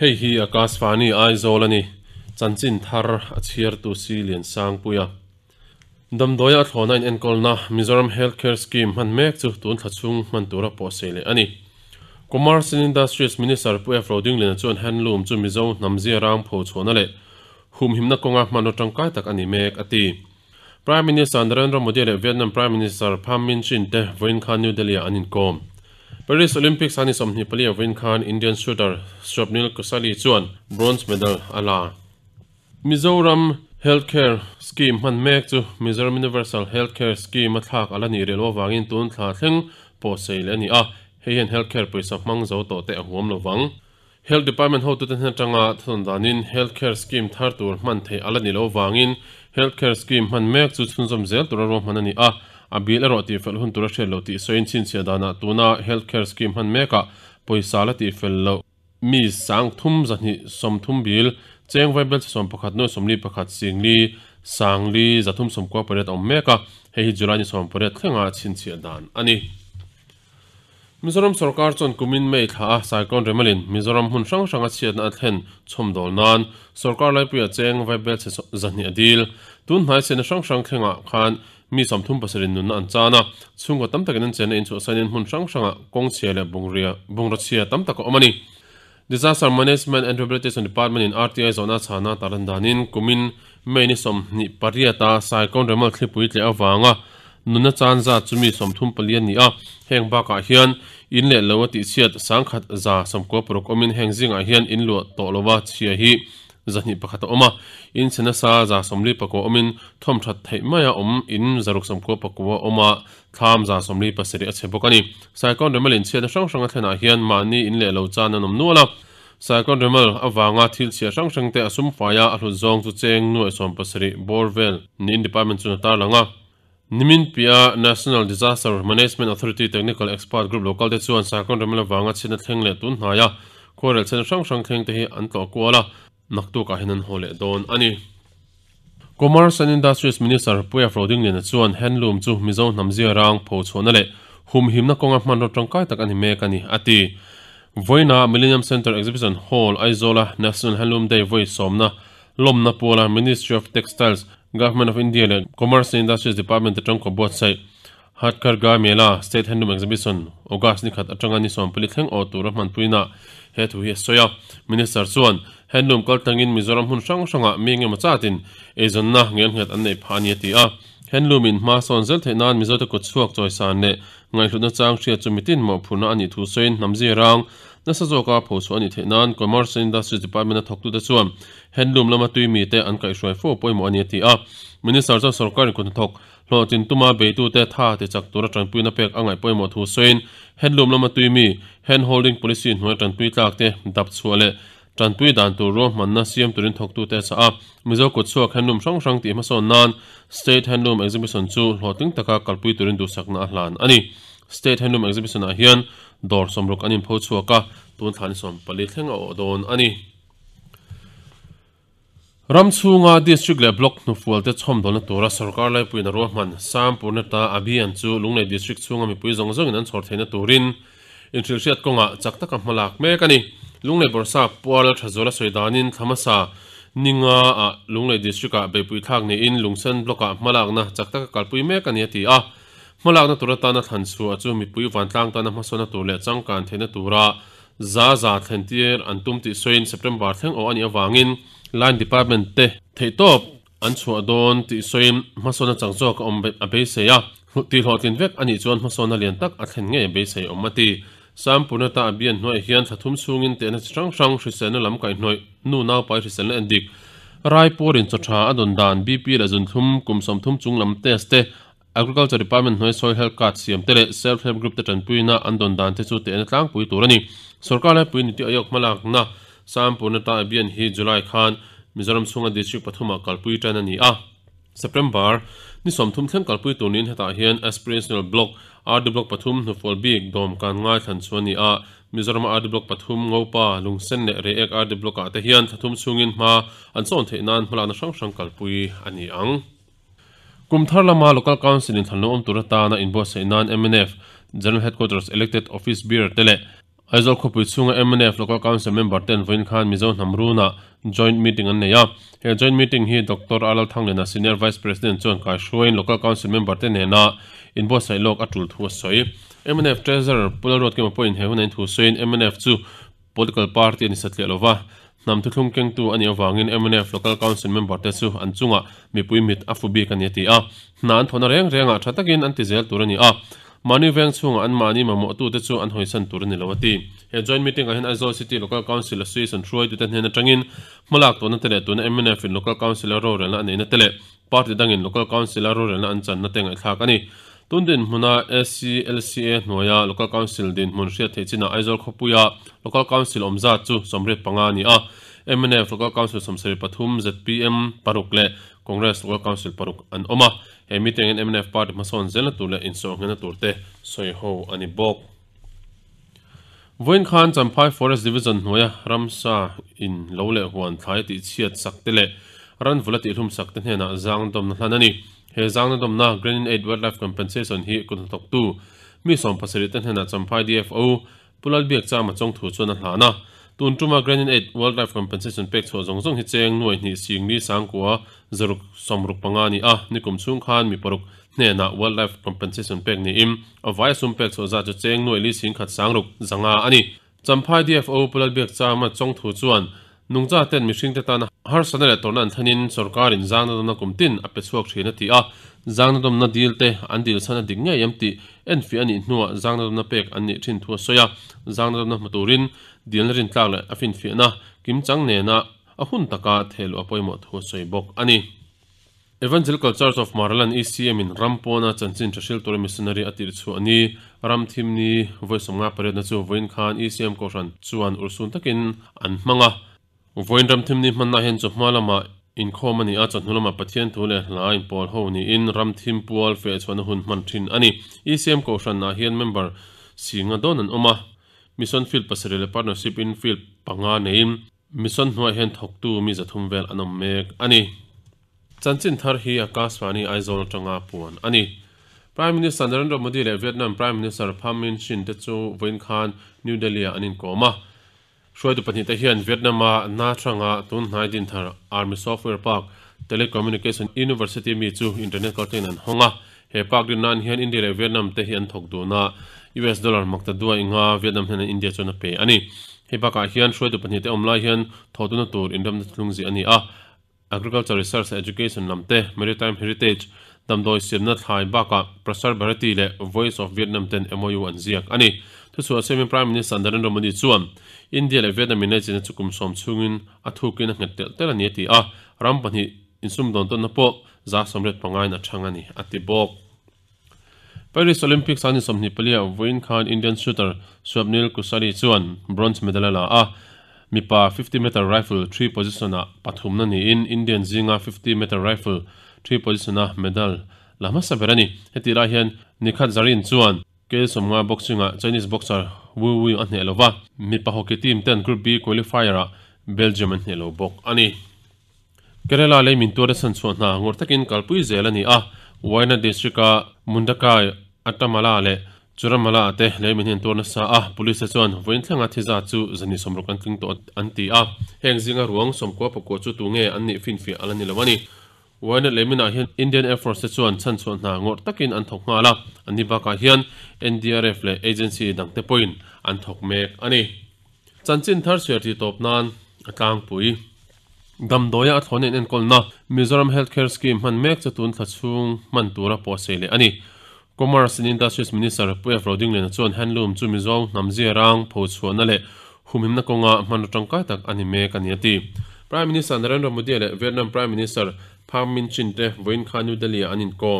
Hei hi akas fani ai zolani, chanchin thar achier tu si lian sang puya. Dam doya atlo enkol na Mizoram Healthcare Scheme man mek chuk tuun tla chung man tura po se le ani. Commerce and Industries Minister Puya Frauding lina chuan hen loom chu Mizo nam zi rang po chua na le. Hum him na konga manu trang kai tak ani mek ati. Prime Minister Narendra Modi le Vietnam Prime Minister Pham Minh Chin te Vinh Khan New Delhi anin kom. Paris Olympics ani somni pali Avin Khan Indian shooter Shobnil Kusali chuan bronze medal ala Mizoram Healthcare Scheme man mek chu Mizoram Universal Healthcare Scheme athak ala ni relo wangin tun thla thleng po seil ani a heian healthcare paisa mang zo to te ahom lo wang health department ho tu ten tanga thon danin healthcare scheme thar tur man the ala ni lo wangin healthcare scheme man mek chu chhun zom zel tur ro man ani a abi le ro ti fel hun tura shel lo ti soin chin se dana tuna healthcare scheme han meka poisa la ti fel lo mi sang thum zani som thum bil cheng vai bel som pakhat no somli pakhat singli sangli zathum som kwa paret om meka hei julani som paret thenga chin che dan ani mizoram sarkar chon kumin mei tha cyclone remelin mizoram hun sang sanga chian a thlen chomdol nan sarkar lai pia cheng vai bel se zani adil tun hnai sen sang sang thenga khan มีสมทุ่มปัสรินนุนอันจานะซุงก็ตั้มตะกันนั่นเจนอินสุสันนินหุ่นช่างช่างกงเชียเลบุงเรียบุงรัสเซียตั้มตะก็อมันี Disaster Management and Rehabilitation Department in RTI zona chana tarandanin kumin meini som ni pariata saikon remal thlipui tle awanga nuna chanza chumi somthum palian ni a hengba ka hian in le lawati siat sangkhat za somko prokomin hengzinga hian in lo tolowa chia hi zahni pakhat oma in sena sa za somli pako omin thom that thei maya om in zaruk sam ko pakwa oma tham za somli pasari ache bokani saikon remalin che da sang sang athena hian mani in le lo cha na nom nuala saikon remal awanga thil che sang sang te asum faya a hlun zong chu cheng nu som pasari borvel nin department chu na tar langa nimin pia national disaster management authority technical expert group local te chuan saikon remal awanga china thleng le tun haya korel chen sang sang thleng te hi an tlo kuala naktuka hinan hole don ani commerce and industries minister puya froding lena chuan handloom chu mizo namzia rang pho chhona hum himna konga hman ro tangkai tak ani mek ati voina millennium center exhibition hall aizola national handloom day voi somna lomna pola ministry of textiles government of india le commerce and industries department atangko bot sai hatkar ga mela state handloom exhibition august ni khat atangani som pili theng o tura man puina he thu hi soya minister chuan hen num kal tangin mizoram hun sang sanga mi nge ma chatin e zon na ngel ngat an nei phani ti a hen lumin ma son zel the nan mizo ta ko chuak choi san ne ngai hluna chang sia chu mitin mo phuna ani thu soin namji rang na sa zo ka pho so ani the nan commerce industry department na thok tu da chuam hen lum lama tui mi te an kai shoi fo poi mo ani ti a minister cha sarkar kun thok lo tin tuma be tu te tha te chak tura tran puina pek angai poi mo thu soin hen lum lama tui mi hand holding policy hnuai tran pui tlak te dap chuale tran pui dan tu ro man na siam turin thok tu te sa a mizo kut chuak handloom hrang hrang ti ma so nan state handloom exhibition chu hloting taka kalpui turin du sakna hlan ani state handloom exhibition a hian dor somruk anin pho chuaka tun thani som pali thleng a odon ani ramchunga district le block nu fual te chhom dona tora sarkar lai puina ro man sampur na ta abian chu lunglai district chunga mi pui zong zong nan chhor theina turin intril siat konga chakta ka hmalak mek ani ลุงเลยบริษัทปัวแระทรัลสวยดานินธรรมศานิงาอ่ะลุงเลยดิสตริกอ่ะไปปุยทางนี้อินลุงเซนบล็อกอ่ะมาลากนะจากตะกัลปุยเมกันยนี่ยทีอ่ะมาลากนะตัวตานะทันสูอัวจู่มีปุยวันตั้งตานะมาสนะตัวเล็จังการเทนตัวระซาซาเทนเตียร์อันตุ่มติสวยในเซปเทมบาร์เทงโออันนี้วางินไลน์ดีพาร์ตเมนต์เตะเทตบอันสัวโดนติสวยมาสนะจังโจกอมเบอเบเซียตีหอดินเวกอันนี้จวนมาสนะเลียนตักอันเทนเงยเบเซียอมมาตี sam puna ta abian noi hian thathum sungin te na chang chang hrisena lam kai noi nu nau pai hrisena endik rai porin cha tha adon dan bp la jun thum kum som thum chung lam test te agriculture department noi soil health card siam tele self help group te tan puina andon dan te chu te na tlang pui turani sarkar la pui niti ayok malak na sam puna ta abian hi july khan mizoram sunga district pathuma kalpui tan ani a September ni som thum thlen kalpui tunin heta hian aspirational block ard block pathum nufol big dom kan ngai than chuani a mizoram ard block pathum ngopa lungsen ne re ek ard block ata hian thathum chungin ma an chon nan hmala na sang hrang kalpui ani ang kumthar lama local council in thanlo om turata na inbo se nan mnf general headquarters elected office beer tele aizawl khawpui chunga MNF local council member ten voin khan mizo Namruna joint meeting an Nha. he joint meeting hi dr alal thanglena senior vice president chon kai shruin local council member ten hena in bo sai lok atul thu soi MNF treasurer pularot kema point he hunain thu soin MNF chu political party ani satle lova nam thu thlung keng tu ani awangin MNF local council member te chu an chunga mipui mit afubi kan yati a nan thona reng renga thatakin anti zel turani a mani veng chunga an mani mamawh tu te chu an hoisan tur ni lo ati he joint meeting ahin hen city local council association troy tu tan hen atangin hmalak tawna tele tuna mnf in local council ro rel na neina tele party dangin local council ro rel na an chan na tengai thak ani tundin muna sclca hnuaya local council din hmun hriat na aizol aizawl khopuya local council omza chu somre panga ni a MNF local council somsari pathum ZPM paruk le Congress local council paruk an oma he meeting in MNF party mason zela tu le in song na turte soi ho ani bok Voin Khan Champai Forest Division noya Ramsa in lole huan thai ti chiat sakte le ran vulati thum sakte ne na zang dom na hanani he zang na dom na Green Aid Wildlife Compensation hi kun tok tu mi som pasari tan hena Champai DFO pulal biak chama chong thu chona hlana tun tuma granin aid wildlife compensation pact so zong zong hi cheng noi ni sing ni sang kwa zaruk somruk panga ni a ah nikum chung khan mi paruk ne na wildlife compensation pact ni im a vai sum pact so za chu cheng noi li sing khat sang ruk zanga ani champhai dfo pulal bek chama chong thu chuan nungcha ten mihring te tan har sanale torna an thanin sarkar in zang na dom kumtin a pe chuak thina ti a zang na dom na dil te an dil sana ding nge yam ti en fi ani hnuwa zang na dom na pek an ni thin thu soya zang na dom na maturin dien rin tlak le afin fi na kim chang ne na ahun hun taka thel apoi mo thu soi bok ani evangelical church of marlan ecm in rampona chanchin thashil tur missionary atir chu ani ram thim ni voice nga pare na chu voin khan ecm ko ran chuan ursun takin an manga voin ram thim ni man na hen chu malama in khomani a chan hulama pathian thule lain pol ho ni in ram thim pual fe chuan hun man thin ani ecm ko ran na hian member singa donan oma mission field pasarele partnership in field panga neim mission hwa hen thoktu mi zathum vel anom mek ani chanchin thar hi akaswani aizol tanga puan ani prime minister narendra modi le vietnam prime minister pham minh Shin te chu vein khan new delhi anin koma shoi du pani ta hian vietnam ma na thanga tun nai din thar army software park telecommunication university mi chu internet curtain an honga he Pak din nan hian india le vietnam te hian thok du na US dollar mokta duwa inga Vietnam hena India chona pe ani hepa ka hian shoi to panite omla hian thotuna na tur indam na thlungzi ani a ah, agriculture research education lamte maritime heritage dam doi sim na thai ba ka prasar bharati le voice of vietnam ten mou anziak ani to so semi prime minister narendra modi chuan india le vietnam ne chin chukum som chungin a thukin a ngatel tel ani ti a ah, ram pani insum don to na po za somret pangai na thangani ati bok Paris Olympic an som ni palia Wayne Khan Indian shooter Swapnil Kusari chuan bronze medal la a mipa 50 meter rifle 3 position a pathum na ni in Indian zinga 50 meter rifle 3 position a medal lama saberani heti ra hian nikhat zarin chuan ke somnga boxing a Chinese boxer Wu Wu an helova mipa hockey team ten group B qualifier a Belgium an helo bok ani Kerala le min tour san chuan na ngur takin kalpui zel ani a Waina district a Mundakai atamala le churamala lemin leimin na sa a ah, police chuan voin thlanga thiza chu zani somro kan king to anti a ah, a zinga ruang somko poko chu tunge an ni fin fi alani lawani wana lemina hian Indian Air Force chuan chan chon na ngor takin an thok ngala ani ba ka hian NDRF le agency dang te point an thok mek ani chanchin thar swer ti top nan atlang pui dam doya athonen en kolna Mizoram Healthcare Scheme man mek chatun thachung man tura po sele ani commerce and industries minister pu afroding le na chon handloom chu mi zo rang pho chuwa na le humim na ko nga man tong tak ani me prime minister narendra modi le vietnam prime minister pham min Chinh te voin Khan de li anin ko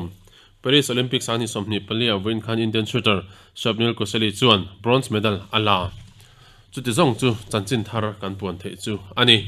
paris olympics ani somni pali a voin khan indian shooter Shabnil kosali chuan bronze medal ala chu ti zong chu chan chin thar kan pon thei chu ani